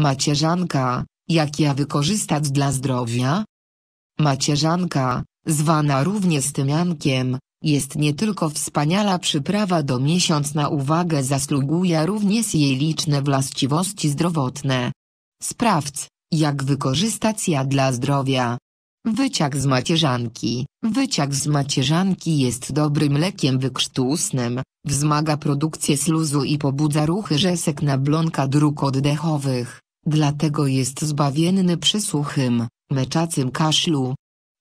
Macierzanka, jak ja wykorzystać dla zdrowia? Macierzanka, zwana równie tymiankiem, jest nie tylko wspaniała przyprawa do miesiąc na uwagę zasługuje również jej liczne właściwości zdrowotne. Sprawdź, jak wykorzystać ja dla zdrowia. Wyciak z macierzanki Wyciak z macierzanki jest dobrym lekiem wykrztusnym, wzmaga produkcję sluzu i pobudza ruchy rzesek na blonka dróg oddechowych. Dlatego jest zbawienny przy suchym, meczacym kaszlu.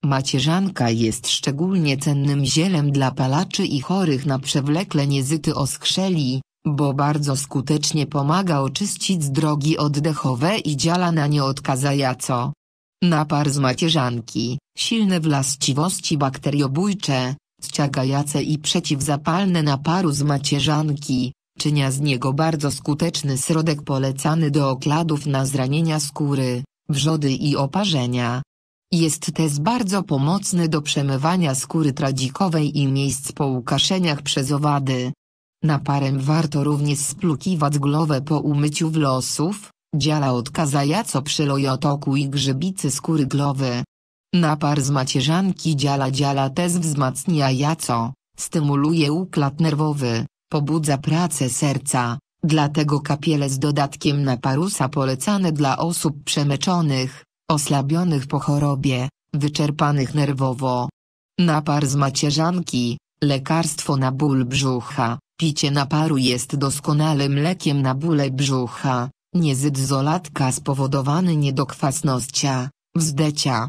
Macierzanka jest szczególnie cennym zielem dla palaczy i chorych na przewlekle niezyty oskrzeli, bo bardzo skutecznie pomaga oczyścić drogi oddechowe i działa na nie od kazajaco. Napar z macierzanki, silne właściwości bakteriobójcze, ściagajace i przeciwzapalne naparu z macierzanki, czynia z niego bardzo skuteczny środek polecany do okladów na zranienia skóry, wrzody i oparzenia. Jest też bardzo pomocny do przemywania skóry tradzikowej i miejsc po ukaszeniach przez owady. Naparem warto również splukiwać głowę po umyciu włosów, działa od kazajaco przy lojotoku i grzybicy skóry głowy. Napar z macierzanki działa działa też wzmacnia jaco, stymuluje układ nerwowy, Pobudza pracę serca, dlatego kapiele z dodatkiem parusa polecane dla osób przemęczonych, oslabionych po chorobie, wyczerpanych nerwowo. Napar z macierzanki, lekarstwo na ból brzucha. Picie naparu jest doskonałym lekiem na bóle brzucha, niezyd z spowodowany niedokwasnością, wzdecia,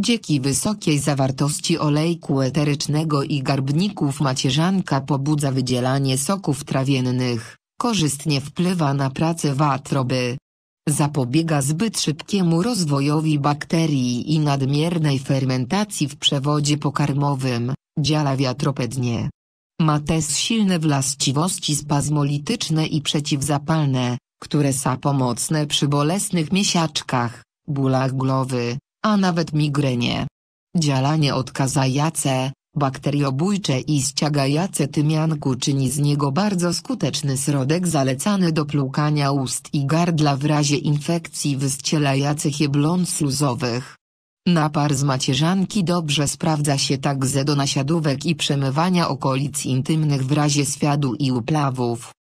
Dzięki wysokiej zawartości olejku eterycznego i garbników macierzanka pobudza wydzielanie soków trawiennych, korzystnie wpływa na pracę watroby. Zapobiega zbyt szybkiemu rozwojowi bakterii i nadmiernej fermentacji w przewodzie pokarmowym, działa wiatropednie. Ma też silne właściwości spazmolityczne i przeciwzapalne, które są pomocne przy bolesnych miesiaczkach, bólach głowy, a nawet migrenie. Działanie odkazajace, bakteriobójcze i ściagajace tymianku czyni z niego bardzo skuteczny środek zalecany do plukania ust i gardla w razie infekcji wyścielajacych jeblon sluzowych. Napar z macierzanki dobrze sprawdza się także do nasiadówek i przemywania okolic intymnych w razie swiadu i uplawów.